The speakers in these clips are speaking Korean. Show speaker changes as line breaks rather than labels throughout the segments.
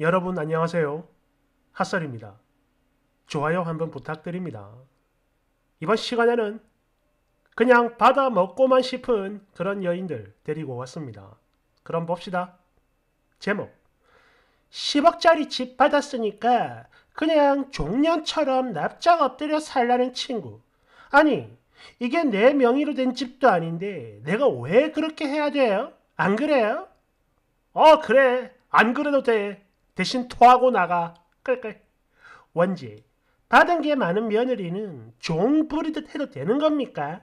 여러분 안녕하세요. 핫설입니다. 좋아요 한번 부탁드립니다. 이번 시간에는 그냥 받아 먹고만 싶은 그런 여인들 데리고 왔습니다. 그럼 봅시다. 제목 10억짜리 집 받았으니까 그냥 종년처럼 납작 엎드려 살라는 친구. 아니 이게 내 명의로 된 집도 아닌데 내가 왜 그렇게 해야 돼요? 안 그래요? 어 그래 안 그래도 돼. 대신 토하고 나가 끌끌 원지 받은 게 많은 며느리는 종 부리듯 해도 되는 겁니까?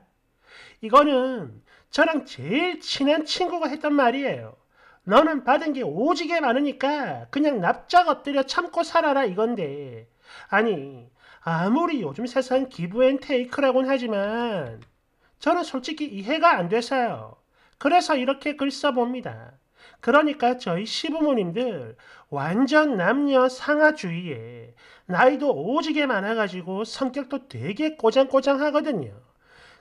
이거는 저랑 제일 친한 친구가 했던 말이에요. 너는 받은 게 오지게 많으니까 그냥 납작 엎드려 참고 살아라 이건데 아니 아무리 요즘 세상 기브앤테이크라곤 하지만 저는 솔직히 이해가 안 돼서요. 그래서 이렇게 글 써봅니다. 그러니까 저희 시부모님들 완전 남녀 상하주의에 나이도 오지게 많아가지고 성격도 되게 꼬장꼬장 하거든요.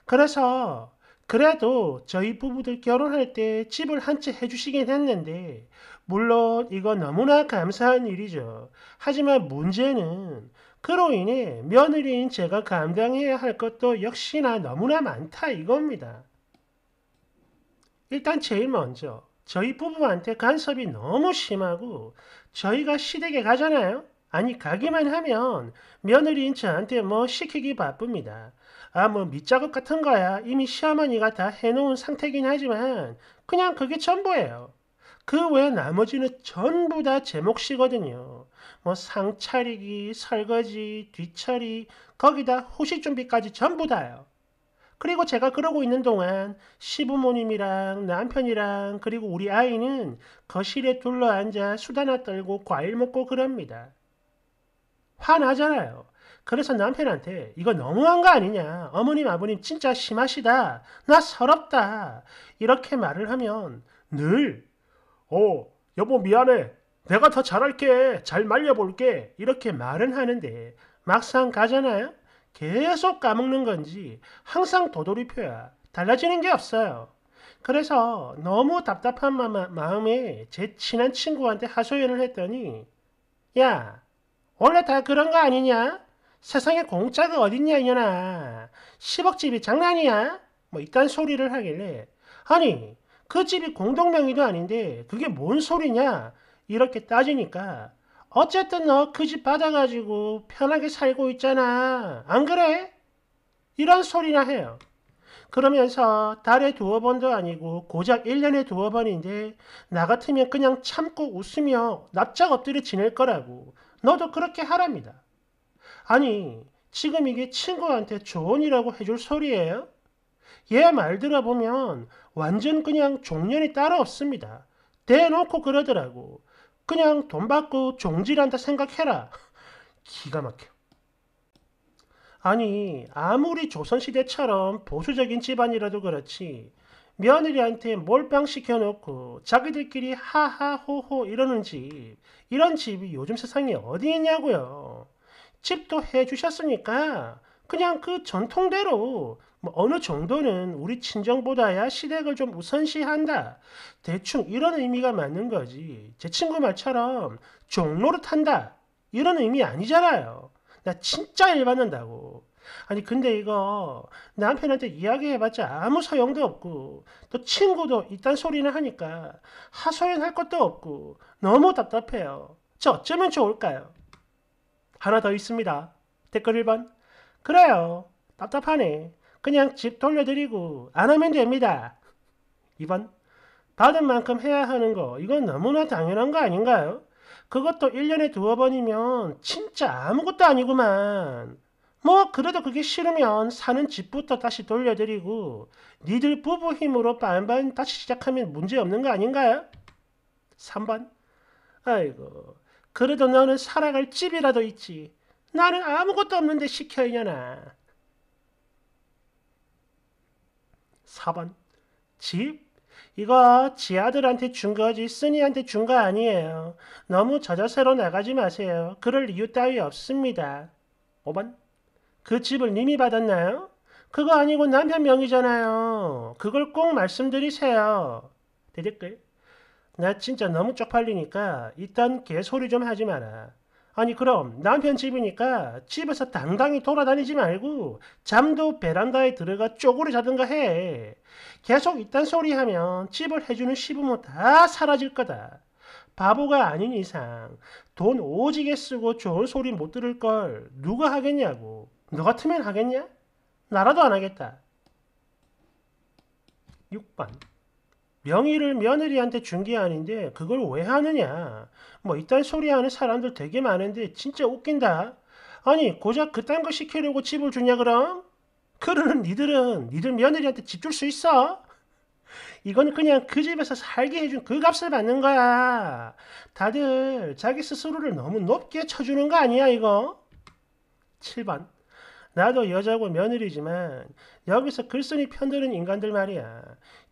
그래서 그래도 저희 부부들 결혼할 때 집을 한 채 해주시긴 했는데 물론 이거 너무나 감사한 일이죠. 하지만 문제는 그로 인해 며느리인 제가 감당해야 할 것도 역시나 너무나 많다 이겁니다. 일단 제일 먼저 저희 부부한테 간섭이 너무 심하고 저희가 시댁에 가잖아요. 아니 가기만 하면 며느리인 저한테 뭐 시키기 바쁩니다. 아 뭐 밑작업 같은 거야 이미 시어머니가 다 해놓은 상태긴 하지만 그냥 그게 전부예요. 그 외 나머지는 전부 다 제 몫이거든요. 뭐상 차리기, 설거지, 뒤처리, 거기다 후식 준비까지 전부 다요. 그리고 제가 그러고 있는 동안 시부모님이랑 남편이랑 그리고 우리 아이는 거실에 둘러앉아 수다나 떨고 과일 먹고 그럽니다. 화나잖아요. 그래서 남편한테 이거 너무한 거 아니냐. 어머님 아버님 진짜 심하시다. 나 서럽다. 이렇게 말을 하면 늘 어, 여보 미안해. 내가 더 잘할게. 잘 말려볼게. 이렇게 말은 하는데 막상 가잖아요. 계속 까먹는 건지 항상 도돌이표야. 달라지는 게 없어요. 그래서 너무 답답한 마음에 제 친한 친구한테 하소연을 했더니 야 원래 다 그런 거 아니냐? 세상에 공짜가 어딨냐 이년아 10억 집이 장난이야? 뭐 이딴 소리를 하길래 아니 그 집이 공동명의도 아닌데 그게 뭔 소리냐 이렇게 따지니까 어쨌든 너 그 집 받아가지고 편하게 살고 있잖아. 안 그래? 이런 소리나 해요. 그러면서 달에 두어 번도 아니고 고작 1년에 두어 번인데 나 같으면 그냥 참고 웃으며 납작 엎드려 지낼 거라고 너도 그렇게 하랍니다. 아니 지금 이게 친구한테 조언이라고 해줄 소리예요? 얘 말 들어보면 완전 그냥 종년이 따로 없습니다. 대놓고 그러더라고. 그냥 돈 받고 종질한다 생각해라. 기가 막혀. 아니 아무리 조선시대처럼 보수적인 집안이라도 그렇지 며느리한테 몰빵 시켜놓고 자기들끼리 하하호호 이러는 지 이런 집이 요즘 세상에 어디 있냐고요. 집도 해주셨으니까 그냥 그 전통대로 뭐 어느 정도는 우리 친정보다야 시댁을 좀 우선시한다. 대충 이런 의미가 맞는 거지. 제 친구 말처럼 종로를 탄다. 이런 의미 아니잖아요. 나 진짜 일 받는다고. 아니 근데 이거 남편한테 이야기해봤자 아무 소용도 없고 또 친구도 이딴 소리는 하니까 하소연할 것도 없고 너무 답답해요. 저 어쩌면 좋을까요? 하나 더 있습니다. 댓글 1번 그래요. 답답하네. 그냥 집 돌려드리고 안 하면 됩니다. 2번 받은 만큼 해야 하는 거 이건 너무나 당연한 거 아닌가요? 그것도 1년에 두어 번이면 진짜 아무것도 아니구만. 뭐 그래도 그게 싫으면 사는 집부터 다시 돌려드리고 니들 부부 힘으로 반반 다시 시작하면 문제없는 거 아닌가요? 3번 아이고 그래도 너는 살아갈 집이라도 있지. 나는 아무것도 없는데 시켜 이냐아 4번 집 이거 지 아들한테 준 거지 쓰니한테 준 거 아니에요. 너무 저자세로 나가지 마세요. 그럴 이유 따위 없습니다. 5번 그 집을 님이 받았나요? 그거 아니고 남편 명의잖아요. 그걸 꼭 말씀드리세요. 대댓글 나 진짜 너무 쪽팔리니까 이딴 개소리 좀 하지 마라. 아니 그럼 남편 집이니까 집에서 당당히 돌아다니지 말고 잠도 베란다에 들어가 쪼그려 자든가 해. 계속 이딴 소리 하면 집을 해주는 시부모 다 사라질 거다. 바보가 아닌 이상 돈 오지게 쓰고 좋은 소리 못 들을 걸 누가 하겠냐고. 너 같으면 하겠냐? 나라도 안 하겠다. 6번 명의를 며느리한테 준 게 아닌데 그걸 왜 하느냐 뭐 이딴 소리 하는 사람들 되게 많은데 진짜 웃긴다 아니 고작 그딴 거 시키려고 집을 주냐 그럼? 그러는 니들은 니들 며느리한테 집 줄 수 있어? 이건 그냥 그 집에서 살게 해준 그 값을 받는 거야 다들 자기 스스로를 너무 높게 쳐주는 거 아니야 이거 7번 나도 여자고 며느리지만 여기서 글쓴이 편드는 인간들 말이야.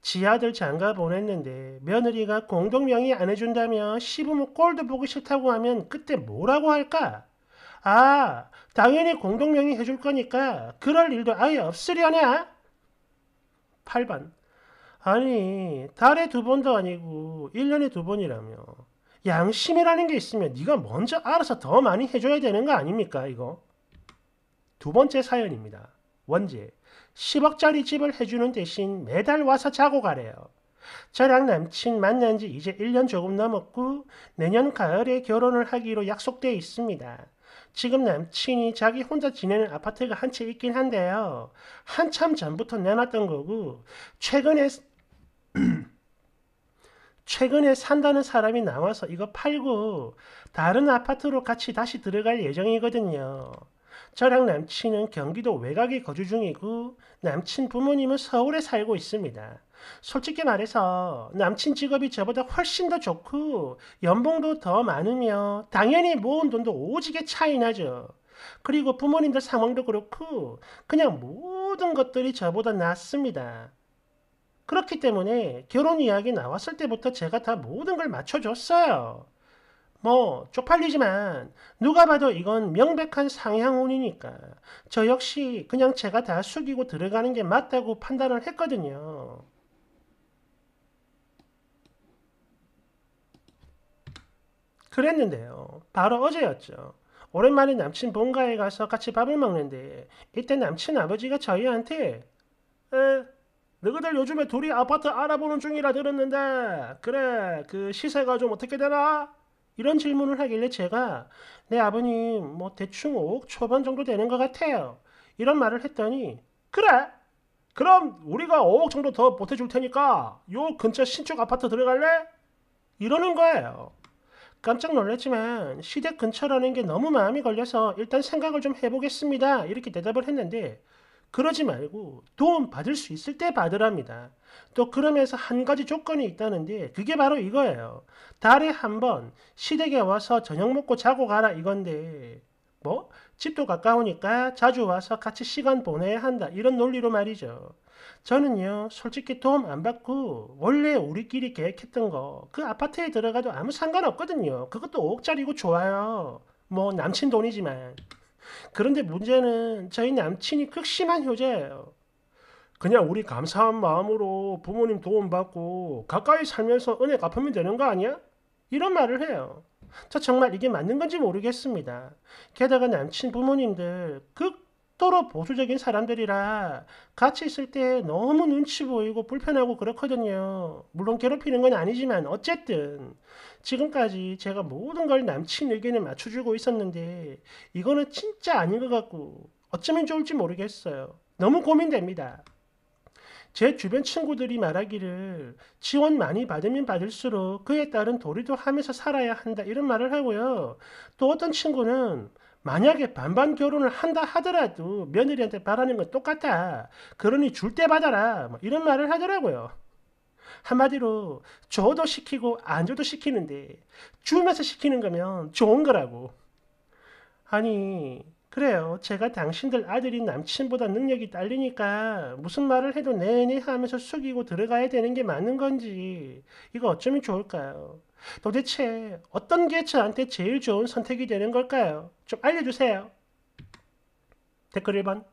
지하들 장가 보냈는데 며느리가 공동명의 안 해준다며 시부모 꼴도 보기 싫다고 하면 그때 뭐라고 할까? 아, 당연히 공동명의 해줄 거니까 그럴 일도 아예 없으려나? 8번. 아니, 달에 두 번도 아니고 1년에 두 번이라며. 양심이라는 게 있으면 네가 먼저 알아서 더 많이 해줘야 되는 거 아닙니까, 이거? 두 번째 사연입니다. 원제 10억짜리 집을 해주는 대신 매달 와서 자고 가래요. 저랑 남친 만난 지 이제 1년 조금 넘었고 내년 가을에 결혼을 하기로 약속돼 있습니다. 지금 남친이 자기 혼자 지내는 아파트가 한 채 있긴 한데요. 한참 전부터 내놨던 거고 최근에 최근에 산다는 사람이 나와서 이거 팔고 다른 아파트로 같이 다시 들어갈 예정이거든요. 저랑 남친은 경기도 외곽에 거주 중이고 남친 부모님은 서울에 살고 있습니다. 솔직히 말해서 남친 직업이 저보다 훨씬 더 좋고 연봉도 더 많으며 당연히 모은 돈도 오지게 차이 나죠. 그리고 부모님들 상황도 그렇고 그냥 모든 것들이 저보다 낫습니다. 그렇기 때문에 결혼 이야기 나왔을 때부터 제가 다 모든 걸 맞춰줬어요. 뭐 쪽팔리지만 누가 봐도 이건 명백한 상향운이니까 저 역시 그냥 제가 다 숙이고 들어가는 게 맞다고 판단을 했거든요. 그랬는데요. 바로 어제였죠. 오랜만에 남친 본가에 가서 같이 밥을 먹는데 이때 남친 아버지가 저희한테 에, 너희들 요즘에 둘이 아파트 알아보는 중이라 들었는데 그래 그 시세가 좀 어떻게 되나? 이런 질문을 하길래 제가 내 아버님 뭐 대충 5억 초반 정도 되는 것 같아요. 이런 말을 했더니 그래 그럼 우리가 5억 정도 더 보태줄 테니까 요 근처 신축 아파트 들어갈래? 이러는 거예요. 깜짝 놀랐지만 시댁 근처라는 게 너무 마음이 걸려서 일단 생각을 좀 해보겠습니다. 이렇게 대답을 했는데 그러지 말고 도움 받을 수 있을 때 받으랍니다. 또 그러면서 한 가지 조건이 있다는데 그게 바로 이거예요. 달에 한 번 시댁에 와서 저녁 먹고 자고 가라 이건데 뭐 집도 가까우니까 자주 와서 같이 시간 보내야 한다 이런 논리로 말이죠. 저는요 솔직히 도움 안 받고 원래 우리끼리 계획했던 거 그 아파트에 들어가도 아무 상관없거든요. 그것도 5억짜리고 좋아요. 뭐 남친 돈이지만. 그런데 문제는 저희 남친이 극심한 효자예요. 그냥 우리 감사한 마음으로 부모님 도움받고 가까이 살면서 은혜 갚으면 되는 거 아니야? 이런 말을 해요. 저 정말 이게 맞는 건지 모르겠습니다. 게다가 남친 부모님들 극 극도로 보수적인 사람들이라 같이 있을 때 너무 눈치 보이고 불편하고 그렇거든요. 물론 괴롭히는 건 아니지만 어쨌든 지금까지 제가 모든 걸 남친 의견에 맞춰주고 있었는데 이거는 진짜 아닌 것 같고 어쩌면 좋을지 모르겠어요. 너무 고민됩니다. 제 주변 친구들이 말하기를 지원 많이 받으면 받을수록 그에 따른 도리도 하면서 살아야 한다 이런 말을 하고요. 또 어떤 친구는 만약에 반반 결혼을 한다 하더라도 며느리한테 바라는 건 똑같아. 그러니 줄 때 받아라. 뭐 이런 말을 하더라고요. 한마디로 줘도 시키고 안 줘도 시키는데 주면서 시키는 거면 좋은 거라고. 아니 그래요. 제가 당신들 아들이 남친보다 능력이 딸리니까 무슨 말을 해도 내내 하면서 숙이고 들어가야 되는 게 맞는 건지 이거 어쩌면 좋을까요? 도대체 어떤 게 저한테 제일 좋은 선택이 되는 걸까요? 좀 알려주세요. 댓글 1번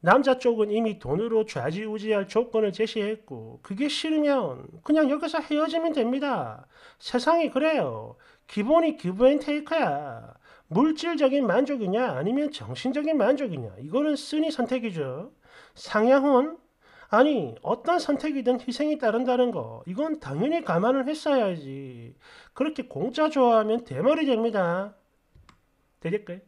남자 쪽은 이미 돈으로 좌지우지할 조건을 제시했고 그게 싫으면 그냥 여기서 헤어지면 됩니다. 세상이 그래요. 기본이 기브앤테이크야. 물질적인 만족이냐 아니면 정신적인 만족이냐 이거는 쓰니 선택이죠. 상향은 아니 어떤 선택이든 희생이 따른다는 거 이건 당연히 감안을 했어야지 그렇게 공짜 좋아하면 대머리 됩니다 되겠까요?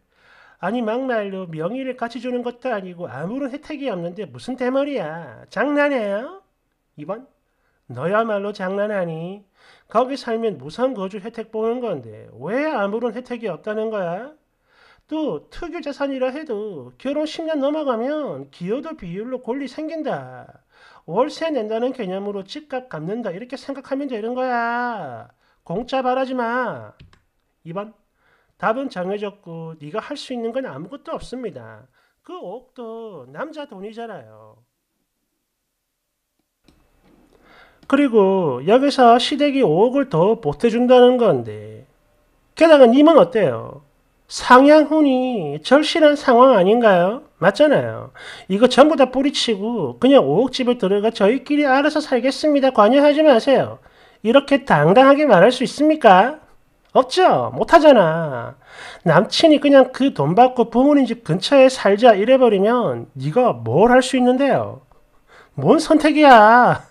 아니 막말로 명의를 같이 주는 것도 아니고 아무런 혜택이 없는데 무슨 대머리야 장난해요? 2번 너야말로 장난하니 거기 살면 무상 거주 혜택 보는 건데 왜 아무런 혜택이 없다는 거야? 또 특유재산이라 해도 결혼 10년 넘어가면 기여도 비율로 권리 생긴다. 월세 낸다는 개념으로 집값 갚는다 이렇게 생각하면 되는 거야. 공짜 바라지 마. 2번 답은 정해졌고 네가 할 수 있는 건 아무것도 없습니다. 그 옥도 남자 돈이잖아요. 그리고 여기서 시댁이 5억을 더 보태준다는 건데 게다가 님은 어때요? 상향훈이 절실한 상황 아닌가요? 맞잖아요. 이거 전부 다 뿌리치고 그냥 오옥집을 들어가 저희끼리 알아서 살겠습니다. 관여하지 마세요. 이렇게 당당하게 말할 수 있습니까? 없죠. 못하잖아. 남친이 그냥 그 돈 받고 부모님 집 근처에 살자 이래버리면 네가 뭘 할 수 있는데요. 뭔 선택이야.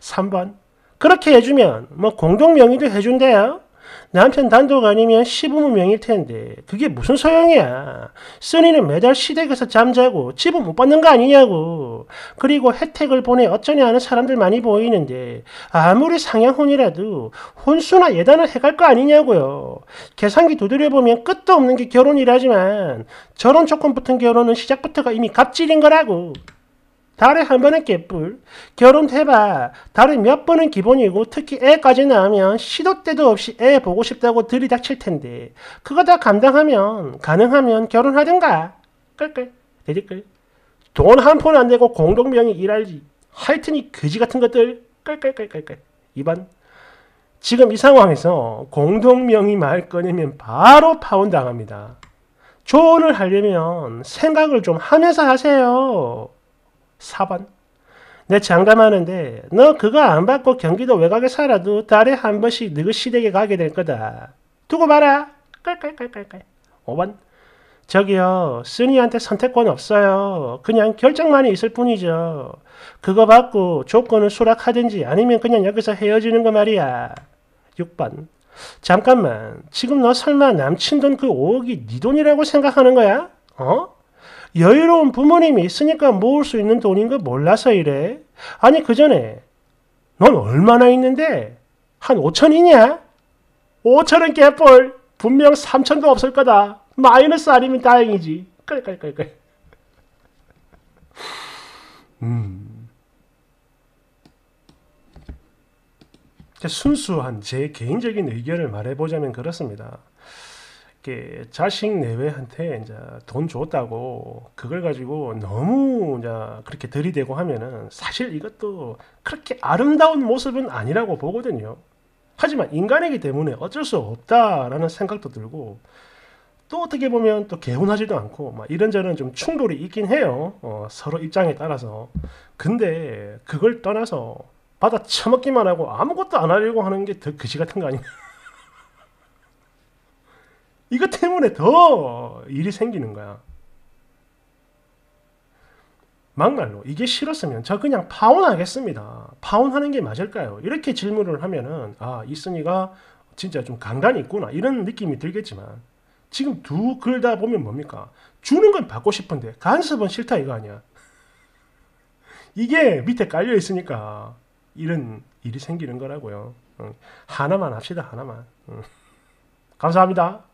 3번. 그렇게 해주면 뭐 공동명의도 해준대요. 남편 단독 아니면 시부모명일 텐데 그게 무슨 소용이야. 써니는 매달 시댁에서 잠자고 집은 못 받는 거 아니냐고. 그리고 혜택을 보내 어쩌냐 하는 사람들 많이 보이는데 아무리 상향혼이라도 혼수나 예단을 해갈 거 아니냐고요. 계산기 두드려보면 끝도 없는 게 결혼이라지만 저런 조건 붙은 결혼은 시작부터가 이미 갑질인 거라고. 달에 한 번은 개뿔, 결혼 해봐. 달에 몇 번은 기본이고 특히 애까지 낳으면 시도 때도 없이 애 보고 싶다고 들이닥칠 텐데 그거 다 감당하면 가능하면 결혼하든가. 끌끌 대디끌. 돈 한 푼안 내고 공동명의 일할지. 하여튼 이 거지 같은 것들 끌끌끌끌끌. 이번 지금 이 상황에서 공동명의 말 꺼내면 바로 파혼 당합니다. 조언을 하려면 생각을 좀 하면서 하세요. 4번. 내 장담하는데 너 그거 안 받고 경기도 외곽에 살아도 달에 한 번씩 너희 시댁에 가게 될 거다. 두고 봐라. 깔깔깔깔깔. 5번. 저기요. 쓰니한테 선택권 없어요. 그냥 결정만이 있을 뿐이죠. 그거 받고 조건을 수락하든지 아니면 그냥 여기서 헤어지는 거 말이야. 6번. 잠깐만. 지금 너 설마 남친 돈 그 5억이 네 돈이라고 생각하는 거야? 어? 여유로운 부모님이 있으니까 모을 수 있는 돈인 거 몰라서 이래. 아니, 그 전에, 넌 얼마나 있는데? 한 5천이냐? 5천은 개뿔! 분명 3천도 없을 거다. 마이너스 아니면 다행이지. 그래, 그래, 그래, 그래. 음. 순수한 제 개인적인 의견을 말해보자면 그렇습니다. 이렇게 자식 내외한테 이제 돈 줬다고 그걸 가지고 너무 이제 그렇게 들이대고 하면은 사실 이것도 그렇게 아름다운 모습은 아니라고 보거든요. 하지만 인간이기 때문에 어쩔 수 없다라는 생각도 들고 또 어떻게 보면 또 개운하지도 않고 막 이런저런 좀 충돌이 있긴 해요. 어, 서로 입장에 따라서. 근데 그걸 떠나서 받아 처먹기만 하고 아무것도 안 하려고 하는 게 더 그지 같은 거 아닌가? 이것 때문에 더 일이 생기는 거야. 막말로 이게 싫었으면 저 그냥 파혼하겠습니다. 파혼하는 게 맞을까요? 이렇게 질문을 하면은 아 이순이가 진짜 좀 강단이 있구나 이런 느낌이 들겠지만 지금 두 글 다 보면 뭡니까? 주는 건 받고 싶은데 간섭은 싫다 이거 아니야. 이게 밑에 깔려 있으니까 이런 일이 생기는 거라고요. 하나만 합시다 하나만. 감사합니다.